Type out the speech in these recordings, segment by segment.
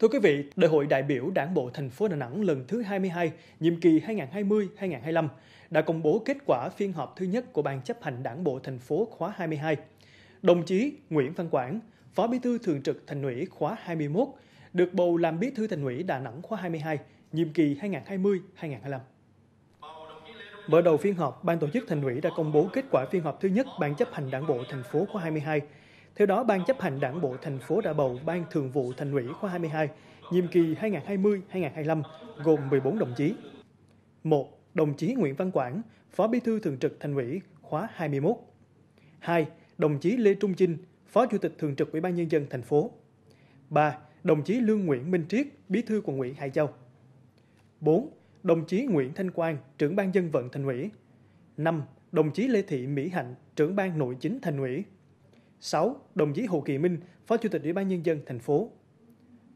Thưa quý vị, Đại hội đại biểu Đảng bộ thành phố Đà Nẵng lần thứ 22, nhiệm kỳ 2020-2025 đã công bố kết quả phiên họp thứ nhất của Ban chấp hành Đảng bộ thành phố khóa 22. Đồng chí Nguyễn Văn Quảng, Phó Bí thư Thường trực Thành ủy khóa 21, được bầu làm Bí thư Thành ủy Đà Nẵng khóa 22, nhiệm kỳ 2020-2025. Mở đầu phiên họp, Ban tổ chức Thành ủy đã công bố kết quả phiên họp thứ nhất Ban chấp hành Đảng bộ thành phố khóa 22 theo đó, Ban chấp hành Đảng bộ thành phố đã bầu Ban Thường vụ Thành ủy khóa 22, nhiệm kỳ 2020-2025 gồm 14 đồng chí. 1. Đồng chí Nguyễn Văn Quảng, Phó Bí thư Thường trực Thành ủy khóa 21. 2. Đồng chí Lê Trung Chinh, Phó Chủ tịch Thường trực Ủy ban nhân dân thành phố. 3. Đồng chí Lương Nguyễn Minh Triết, Bí thư quận ủy Hải Châu. 4. Đồng chí Nguyễn Thanh Quang, trưởng ban dân vận thành ủy. 5. Đồng chí Lê Thị Mỹ Hạnh, trưởng ban nội chính thành ủy. 6. Đồng chí Hồ Kỳ Minh, Phó Chủ tịch Ủy ban nhân dân thành phố.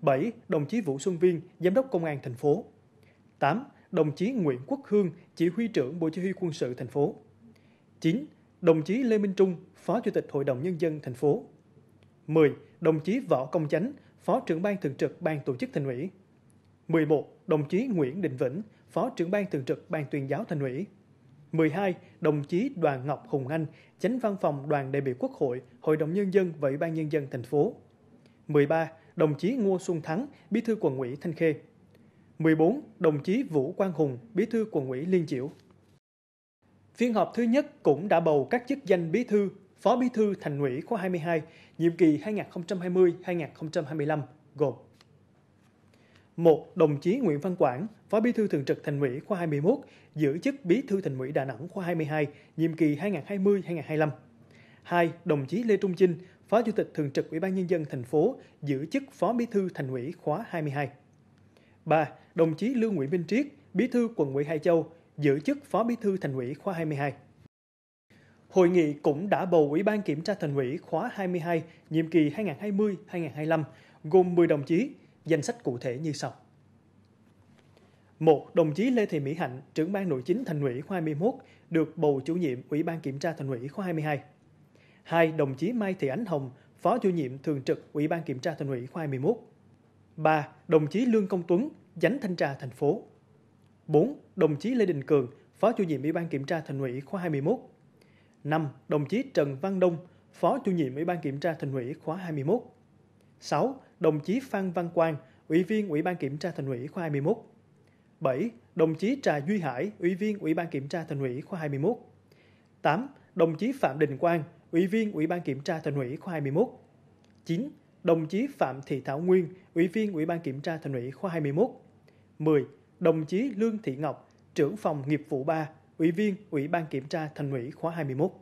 7. Đồng chí Vũ Xuân Viên, Giám đốc Công an thành phố. 8. Đồng chí Nguyễn Quốc Hương, Chỉ huy trưởng Bộ Chỉ huy quân sự thành phố. 9. Đồng chí Lê Minh Trung, Phó Chủ tịch Hội đồng nhân dân thành phố. 10. Đồng chí Võ Công Chánh, Phó trưởng ban thường trực Ban tổ chức thành ủy. 11. Đồng chí Nguyễn Đình Vĩnh, Phó trưởng ban thường trực Ban tuyên giáo thành ủy. 12. Đồng chí Đoàn Ngọc Hùng Anh, Chánh Văn phòng Đoàn đại biểu Quốc hội, Hội đồng Nhân dân và Ủy ban Nhân dân thành phố. 13. Đồng chí Ngô Xuân Thắng, Bí thư quận ủy Thanh Khê. 14. Đồng chí Vũ Quang Hùng, Bí thư quận ủy Liên Chiểu. Phiên họp thứ nhất cũng đã bầu các chức danh Bí thư, Phó Bí thư Thành ủy khóa 22, nhiệm kỳ 2020-2025 gồm một Đồng chí Nguyễn Văn Quảng, Phó Bí thư Thường trực Thành ủy khóa 21, giữ chức Bí thư Thành ủy Đà Nẵng khóa 22, nhiệm kỳ 2020-2025. hai Đồng chí Lê Trung Chinh, Phó Chủ tịch Thường trực Ủy ban Nhân dân thành phố, giữ chức Phó Bí thư Thành ủy khóa 22. 3. Đồng chí Lương Nguyễn Minh Triết, Bí thư quận ủy Hải Châu, giữ chức Phó Bí thư Thành ủy khóa 22. Hội nghị cũng đã bầu Ủy ban Kiểm tra Thành ủy khóa 22, nhiệm kỳ 2020-2025, gồm 10 đồng chí, Danh sách cụ thể như sau. Một Đồng chí Lê Thị Mỹ Hạnh, trưởng ban nội chính thành ủy khóa 21, được bầu chủ nhiệm Ủy ban kiểm tra thành ủy khóa 22. 2. Đồng chí Mai Thị Ánh Hồng, phó chủ nhiệm thường trực Ủy ban kiểm tra thành ủy khóa 21. 3. Đồng chí Lương Công Tuấn, chánh thanh tra thành phố. 4. Đồng chí Lê Đình Cường, phó chủ nhiệm Ủy ban kiểm tra thành ủy khóa 21. 5. Đồng chí Trần Văn Đông, phó chủ nhiệm Ủy ban kiểm tra thành ủy khóa 21. 6. Đồng chí Phan Văn Quang, Ủy viên Ủy ban Kiểm tra Thành ủy khóa 21. 7. Đồng chí Trà Duy Hải, Ủy viên Ủy ban Kiểm tra Thành ủy khóa 21. 8. Đồng chí Phạm Đình Quang, Ủy viên Ủy ban Kiểm tra Thành ủy khóa 21. 9. Đồng chí Phạm Thị Thảo Nguyên, Ủy viên Ủy ban Kiểm tra Thành ủy khóa 21. 10. Đồng chí Lương Thị Ngọc, trưởng phòng nghiệp vụ 3, Ủy viên Ủy ban Kiểm tra Thành ủy khóa 21.